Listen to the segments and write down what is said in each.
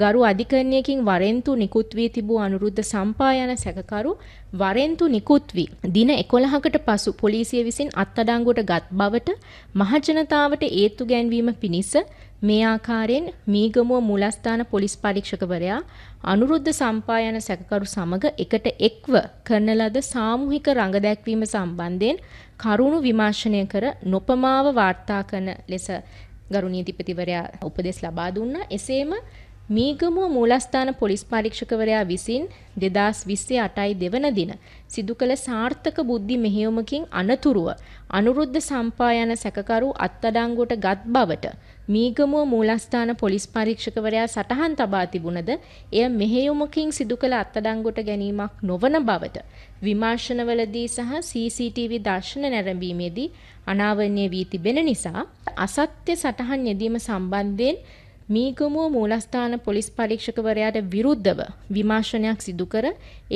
ගරු අධිකරණයකින් වරෙන්තු නිකුත් වී තිබූ අනුරුද්ධ සම්පා යන සැකකරු වරෙන්තු නිකුත් වී දින 11කට පසු පොලිසිය විසින් අත්අඩංගුවට ගත් බවට මහජනතාවට ඒත්තු ගැන්වීම පිණිස මේ ආකාරයෙන් මීගමුව මුලස්ථාන පොලිස් පරීක්ෂකවරයා අනුරුද්ධ සම්පායන සැකකරු සමග එකට එක්ව කරන ලද සාමූහික රඟදැක්වීම සම්බන්ධයෙන් කරුණු විමර්ශනය කර නොපමාව වාර්තා කරන ලෙස ගරු නීතිපතිවරයා උපදෙස් ලබා දුන්නා. එසේම මීගමුව මූලස්ථාන පොලිස් පරීක්ෂකවරයා විසින් 2028යි දෙවන දින සිදු කළ සාර්ථක බුද්ධි මෙහෙයුමකින් අනතුරුව අනුරුද්ධ සම්පායන සැකකරු අත්අඩංගුවට ගත් බවට මීගමුව මූලස්ථාන පොලිස් පරීක්ෂකවරයා සටහන් තබා තිබුණද එය මෙහෙයුමකින් සිදු කළ අත්අඩංගුවට ගැනීමක් නොවන බවට විමර්ශනවලදී සහ CCTV දර්ශන නැරඹීමේදී අනාවරණය වී තිබෙන නිසා අසත්‍ය සටහන් යෙදීම සම්බන්ධයෙන් මීගමුව මූලස්ථාන පොලිස් පරීක්ෂකවරයාට විරුද්ධව විමර්ශනයක් සිදු කර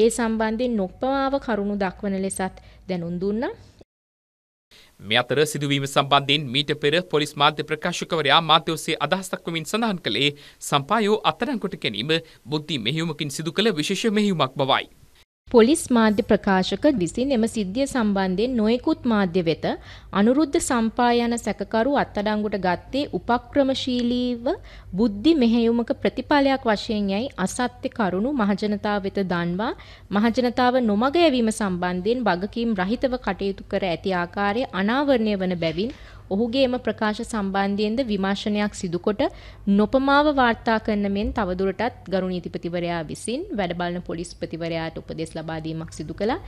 ඒ සම්බන්ධයෙන් නොක්පවාව කරුණු දක්වන ලෙසත් දැනුම් දුන්නා. මේ අතර සිදුවීම සම්බන්ධයෙන් මීට පෙර පොලිස් මාධ්‍ය ප්‍රකාශකවරයා මාධ්‍ය ඔස්සේ අදහස් දක්වමින් සඳහන් කළේ සම්පායෝ අත්අඩංගුවට ගැනීම බුද්ධි මෙහෙයුමකින් සිදු කළ විශේෂ මෙහෙයුමක් බවයි. පොලිස් මාධ්‍ය ප්‍රකාශක විසින් එම සිද්ධිය සම්බන්ධයෙන් නොයෙකුත් මාධ්‍ය වෙත අනුරුද්ධ සම්පායන සැකකරු අත්අඩංගුවට ගත්තේ උපක්‍රමශීලීව බුද්ධි මෙහෙයුමක ප්‍රතිඵලයක් වශයෙන් යයි අසත්‍ය කරුණු මහජනතාව වෙත දන්වා මහජනතාව නොමග යැවීම සම්බන්ධයෙන් වගකීම් රහිතව කටයුතු කර ඇති ආකාරය අනාවරණය වන බැවින් ඔහුගේ එම ප්‍රකාශ සම්බන්ධයෙන්ද විමර්ශනයක් සිදුකොට නොපමාව වාර්තා කරන මෙන් තවදුරටත් ගරු නීතිපතිවරයා විසින් වැඩ බලන පොලිස්පතිවරයාට උපදෙස් ලබා දීමක් සිදු කළා.